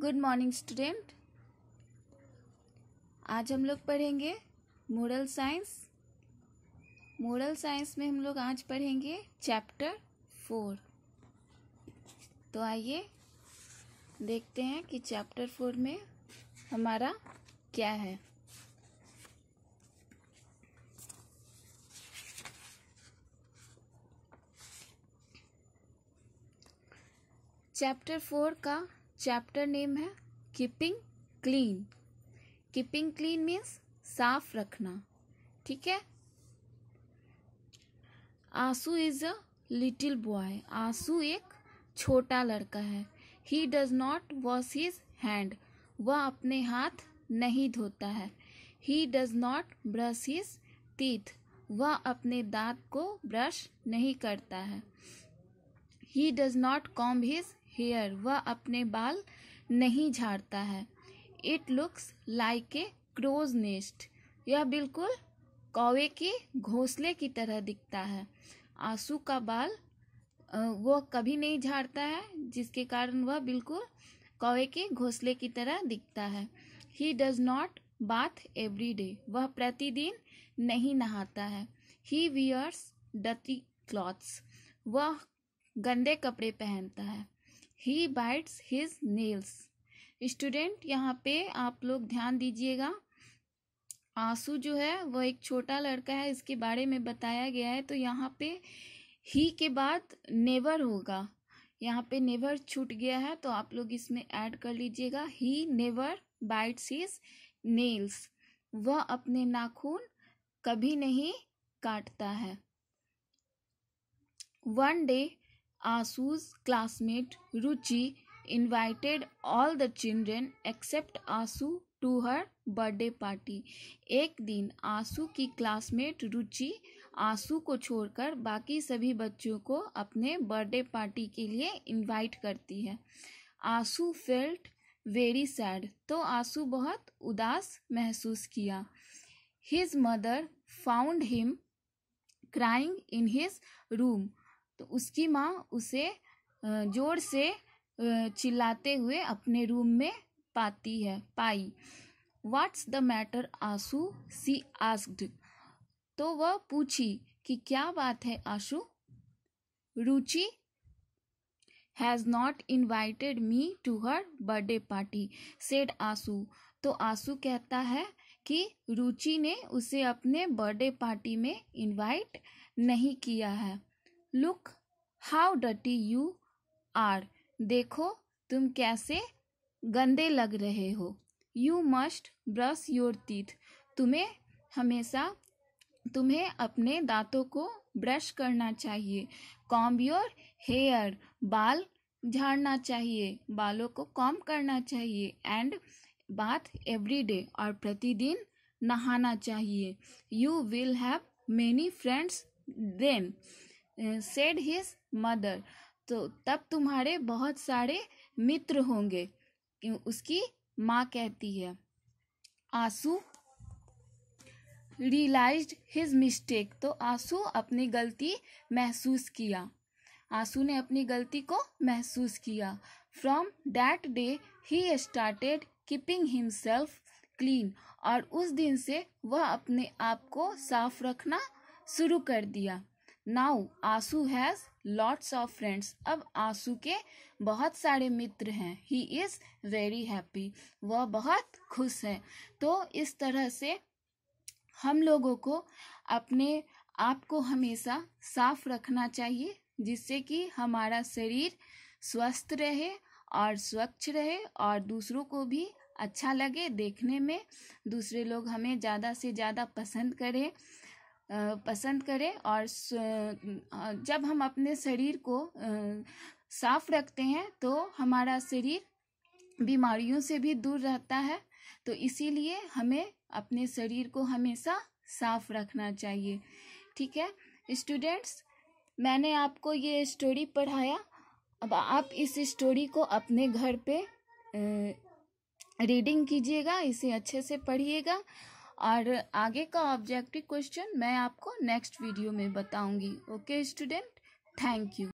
good morning student आज हम लोग पढ़ेंगे मोरल साइंस मोरल साइंस में हम लोग आज पढ़ेंगे चैप्टर फोर तो आइए देखते हैं कि चैप्टर फोर में हमारा क्या है चैप्टर फोर का चैप्टर नेम है keeping clean keeping clean means साफ रखना ठीक है आंसू इज अ लिटिल बॉय आंसू एक छोटा लड़का है he does not wash his hand वह अपने हाथ नहीं धोता है he does not brush his teeth वह अपने दांत को ब्रश नहीं करता है he does not comb his hair वह अपने बाल नहीं झाड़ता है it looks like a crow's nest यह बिल्कुल कौवे के घोंसले की तरह दिखता है आंसू का बाल वो कभी नहीं झाड़ता है जिसके कारण वह बिल्कुल कौवे के घोंसले की तरह दिखता है he does not bath every day वह प्रतिदिन नहीं नहाता है ही वियर्स डी क्लॉथ्स वह गंदे कपड़े पहनता है he bites his nails student यहाँ पे आप लोग ध्यान दीजिएगा आंसू जो है वह एक छोटा लड़का है इसके बारे में बताया गया है तो यहाँ पे ही के बाद नेवर होगा यहाँ पे नेवर छूट गया है तो आप लोग इसमें ऐड कर लीजिएगा he never bites his nails वह अपने नाखून कभी नहीं काटता है one day Aasu's classmate Ruchi invited all the children except Aasu to her birthday party एक दिन आंसू की क्लासमेट रुचि आंसू को छोड़कर बाकी सभी बच्चों को अपने बर्थडे पार्टी के लिए इनवाइट करती है आंसू फेल्ट वेरी सैड तो आंसू बहुत उदास महसूस किया his mother found him crying in his room तो उसकी माँ उसे जोर से चिल्लाते हुए अपने रूम में पाती है पाई वाट्स द मैटर आंसू सी आस्क्ड तो वह पूछी कि क्या बात है Ashu Ruchi has not invited me to her birthday party said Aasu तो आंसू कहता है कि रुचि ने उसे अपने बर्थडे पार्टी में इनवाइट नहीं किया है लुक हाउ डटी यू आर देखो तुम कैसे गंदे लग रहे हो you must brush your teeth तुम्हें हमेशा तुम्हें अपने दांतों को ब्रश करना चाहिए कॉम्ब योर हेयर बाल झाड़ना चाहिए बालों को कॉम करना चाहिए एंड बाथ एवरी डे और प्रतिदिन नहाना चाहिए you will have many friends then said his mother तो तब तुम्हारे बहुत सारे मित्र होंगे उसकी माँ कहती है आंसू रियलाइज हिज मिस्टेक तो आंसू अपनी गलती महसूस किया आंसू ने अपनी गलती को महसूस किया from that day he started keeping himself clean और उस दिन से वह अपने आप को साफ रखना शुरू कर दिया नाउ आंसू हैज़ लॉट्स ऑफ फ्रेंड्स अब आंसू के बहुत सारे मित्र हैं ही इज़ वेरी हैप्पी वह बहुत खुश है तो इस तरह से हम लोगों को अपने आप को हमेशा साफ रखना चाहिए जिससे कि हमारा शरीर स्वस्थ रहे और स्वच्छ रहे और दूसरों को भी अच्छा लगे देखने में दूसरे लोग हमें ज़्यादा से ज़्यादा पसंद करें पसंद करें और जब हम अपने शरीर को साफ रखते हैं तो हमारा शरीर बीमारियों से भी दूर रहता है तो इसीलिए हमें अपने शरीर को हमेशा साफ रखना चाहिए ठीक है स्टूडेंट्स मैंने आपको ये स्टोरी पढ़ाया अब आप इस स्टोरी को अपने घर पे रीडिंग कीजिएगा इसे अच्छे से पढ़िएगा और आगे का ऑब्जेक्टिव क्वेश्चन मैं आपको नेक्स्ट वीडियो में बताऊंगी ओके स्टूडेंट थैंक यू